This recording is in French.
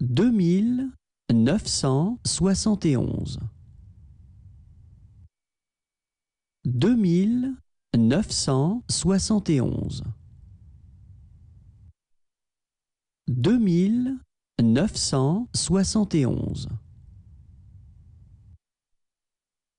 deux mille neuf cent soixante et onze deux mille neuf cent soixante et onze deux mille neuf cent soixante et onze